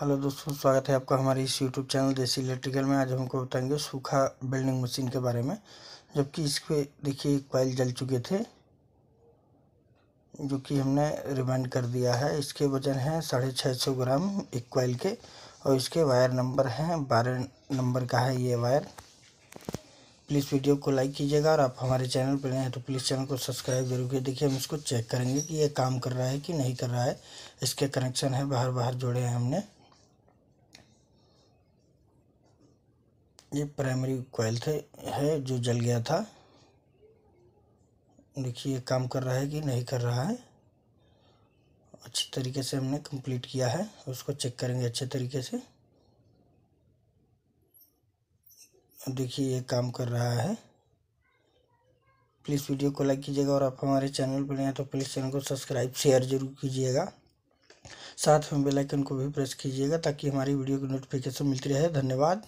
hello दोस्तों स्वागत है आपका हमारे इस यूट्यूब चैनल देसी इलेक्ट्रिकल में आज हमको बताएंगे सूखा बेल्डिंग मशीन के बारे में जबकि इस पर देखिए क्वाइल जल चुके थे जो कि हमने रिमाइंड कर दिया है इसके वजन है साढ़े छः सौ ग्राम एक क्वाइल के और इसके वायर नंबर हैं बारह नंबर का है ये वायर प्लीज़ वीडियो को लाइक कीजिएगा और आप हमारे चैनल पर नए हैं तो प्लीज़ चैनल को सब्सक्राइब जरूर कीजिए देखिए हम इसको चेक करेंगे कि ये काम कर रहा है कि नहीं कर रहा है इसके कनेक्शन है बाहर बाहर जोड़े हैं हमने ये प्राइमरी कोयल थे है जो जल गया था देखिए काम कर रहा है कि नहीं कर रहा है अच्छी तरीके से हमने कंप्लीट किया है उसको चेक करेंगे अच्छे तरीके से देखिए ये काम कर रहा है प्लीज़ वीडियो को लाइक कीजिएगा और आप हमारे चैनल पर हैं तो प्लीज़ चैनल को सब्सक्राइब शेयर जरूर कीजिएगा साथ में बेल आइकन को भी प्रेस कीजिएगा ताकि हमारी वीडियो की नोटिफिकेशन मिलती रहे धन्यवाद